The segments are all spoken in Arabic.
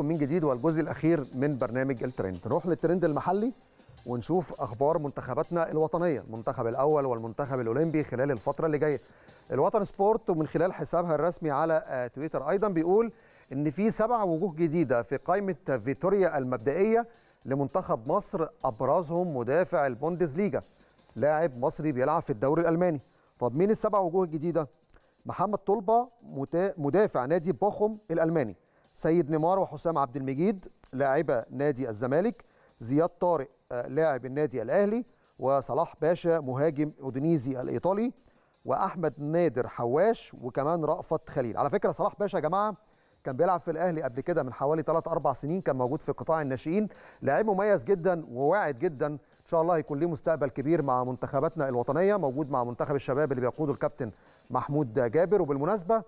من جديد والجزء الاخير من برنامج الترند نروح للترند المحلي ونشوف اخبار منتخباتنا الوطنيه المنتخب الاول والمنتخب الاولمبي خلال الفتره اللي جايه الوطن سبورت ومن خلال حسابها الرسمي على آه، تويتر ايضا بيقول ان في سبع وجوه جديده في قائمه فيتوريا المبدئيه لمنتخب مصر ابرزهم مدافع البوندسليغا لاعب مصري بيلعب في الدوري الالماني طب مين السبع وجوه الجديده محمد طلبه مدافع نادي بوخم الالماني سيد نيمار وحسام عبد المجيد لاعبة نادي الزمالك زياد طارق آه، لاعب النادي الاهلي وصلاح باشا مهاجم اودينيزي الايطالي واحمد نادر حواش وكمان رأفت خليل على فكره صلاح باشا يا جماعه كان بيلعب في الاهلي قبل كده من حوالي 3 4 سنين كان موجود في قطاع الناشئين لاعب مميز جدا وواعد جدا ان شاء الله هيكون ليه مستقبل كبير مع منتخباتنا الوطنيه موجود مع منتخب الشباب اللي بيقوده الكابتن محمود جابر وبالمناسبه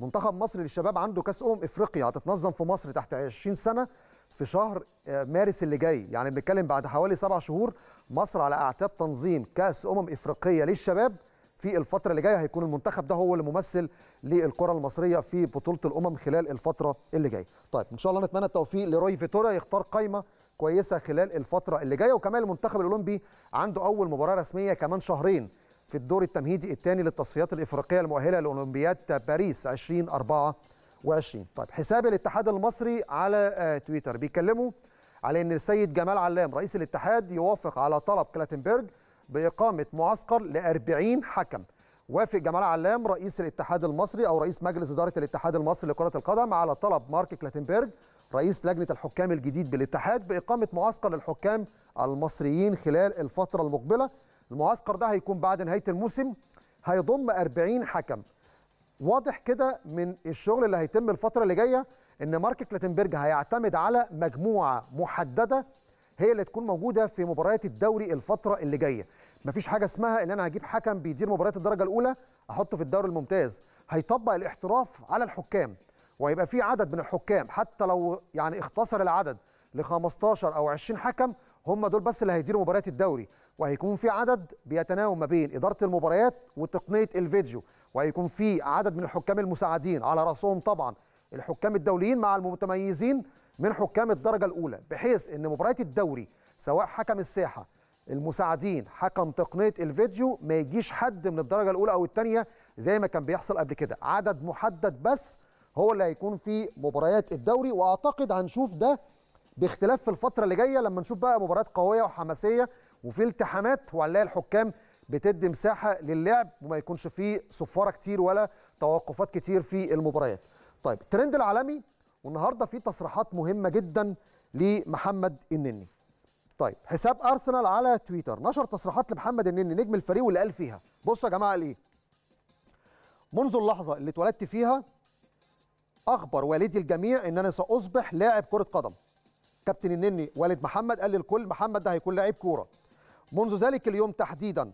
منتخب مصر للشباب عنده كاس امم افريقيا هتتنظم في مصر تحت 20 سنه في شهر آه، مارس اللي جاي يعني بنتكلم بعد حوالي سبع شهور مصر على اعتاب تنظيم كاس امم افريقيه للشباب في الفتره اللي جايه هيكون المنتخب ده هو الممثل للكره المصريه في بطوله الامم خلال الفتره اللي جايه طيب ان شاء الله نتمنى التوفيق لروي فيتورا يختار قائمه كويسه خلال الفتره اللي جايه وكمان المنتخب الاولمبي عنده اول مباراه رسميه كمان شهرين في الدور التمهيدي الثاني للتصفيات الإفريقية المؤهلة لأولمبياد باريس 2024 طيب حساب الاتحاد المصري على آه، تويتر بيكلموا على أن السيد جمال علام رئيس الاتحاد يوافق على طلب كلاتنبرج بإقامة معسكر لأربعين 40 حكم وافق جمال علام رئيس الاتحاد المصري أو رئيس مجلس إدارة الاتحاد المصري لكرة القدم على طلب مارك كلاتنبرج رئيس لجنة الحكام الجديد بالاتحاد بإقامة معسكر للحكام المصريين خلال الفترة المقبلة المعسكر ده هيكون بعد نهايه الموسم هيضم 40 حكم واضح كده من الشغل اللي هيتم الفتره اللي جايه ان مارك كلاتنبرج هيعتمد على مجموعه محدده هي اللي تكون موجوده في مباريات الدوري الفتره اللي جايه مفيش حاجه اسمها ان انا هجيب حكم بيدير مباريات الدرجه الاولى احطه في الدوري الممتاز هيطبق الاحتراف على الحكام وهيبقى في عدد من الحكام حتى لو يعني اختصر العدد ل 15 او 20 حكم هم دول بس اللي هيديروا مباريات الدوري وهيكون في عدد بيتناوب ما بين اداره المباريات وتقنيه الفيديو وهيكون في عدد من الحكام المساعدين على راسهم طبعا الحكام الدوليين مع المتميزين من حكام الدرجه الاولى بحيث ان مباريات الدوري سواء حكم الساحه المساعدين حكم تقنيه الفيديو ما يجيش حد من الدرجه الاولى او الثانيه زي ما كان بيحصل قبل كده عدد محدد بس هو اللي هيكون في مباريات الدوري واعتقد هنشوف ده باختلاف في الفتره اللي جايه لما نشوف بقى مباريات قويه وحماسيه وفي التحامات وهنلاقي الحكام بتدي مساحه للعب وما يكونش فيه صفاره كتير ولا توقفات كتير في المباريات. طيب الترند العالمي والنهارده في تصريحات مهمه جدا لمحمد النني. طيب حساب ارسنال على تويتر نشر تصريحات لمحمد النني نجم الفريق واللي قال فيها بصوا يا جماعه ليه منذ اللحظه اللي اتولدت فيها اخبر والدي الجميع ان انا ساصبح لاعب كره قدم كابتن النني والد محمد قال للكل محمد ده هيكون لاعب كوره منذ ذلك اليوم تحديدا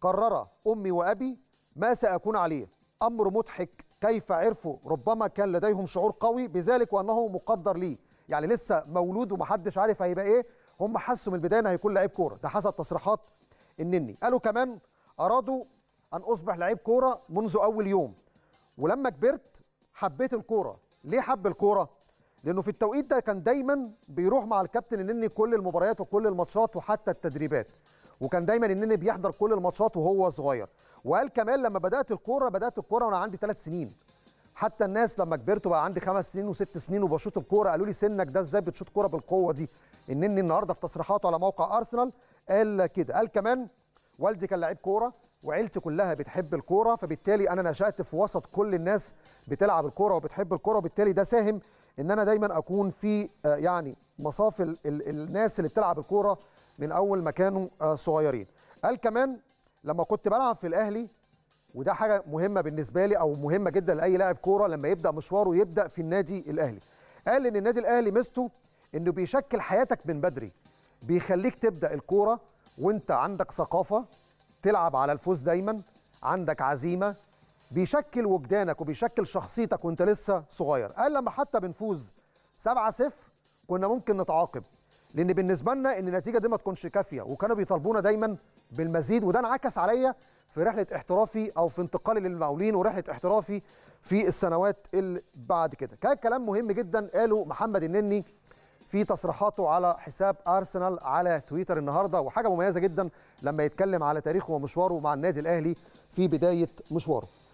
قرر امي وابي ما ساكون عليه امر مضحك كيف عرفوا ربما كان لديهم شعور قوي بذلك وانه مقدر لي يعني لسه مولود ومحدش عارف هيبقى ايه هم حسوا من البدايه انه هيكون لعيب كوره ده حسب تصريحات النني قالوا كمان ارادوا ان اصبح لعيب كوره منذ اول يوم ولما كبرت حبيت الكوره ليه حب الكوره لانه في التوقيت ده كان دايما بيروح مع الكابتن النني كل المباريات وكل الماتشات وحتى التدريبات وكان دايما النني بيحضر كل الماتشات وهو صغير وقال كمان لما بدات الكوره بدات الكوره وانا عندي ثلاث سنين حتى الناس لما كبرت وبقى عندي خمس سنين وست سنين وبشوط الكوره قالوا لي سنك ده ازاي بتشوط كوره بالقوه دي النني النهارده في تصريحاته على موقع ارسنال قال كده قال كمان والدي كان لعيب كوره وعيلتي كلها بتحب الكوره فبالتالي انا نشات في وسط كل الناس بتلعب الكوره وبتحب الكوره وبالتالي ده ساهم ان انا دايما اكون في آه، يعني مصاف ال ال الناس اللي بتلعب الكوره من اول ما كانوا آه، صغيرين قال كمان لما كنت بلعب في الاهلي وده حاجه مهمه بالنسبه لي او مهمه جدا لاي لاعب كوره لما يبدا مشواره يبدا في النادي الاهلي قال ان النادي الاهلي ميزته انه بيشكل حياتك من بدري بيخليك تبدا الكوره وانت عندك ثقافه تلعب على الفوز دايما عندك عزيمه بيشكل وجدانك وبيشكل شخصيتك وانت لسه صغير قال لما حتى بنفوز 7 0 كنا ممكن نتعاقب لان بالنسبه لنا ان النتيجه دي ما تكونش كافيه وكانوا بيطالبونا دايما بالمزيد وده انعكس عليا في رحله احترافي او في انتقالي للمقاولين ورحله احترافي في السنوات اللي بعد كده كان كلام مهم جدا قاله محمد النني في تصريحاته على حساب ارسنال على تويتر النهارده وحاجه مميزه جدا لما يتكلم على تاريخه ومشواره مع النادي الاهلي في بدايه مشواره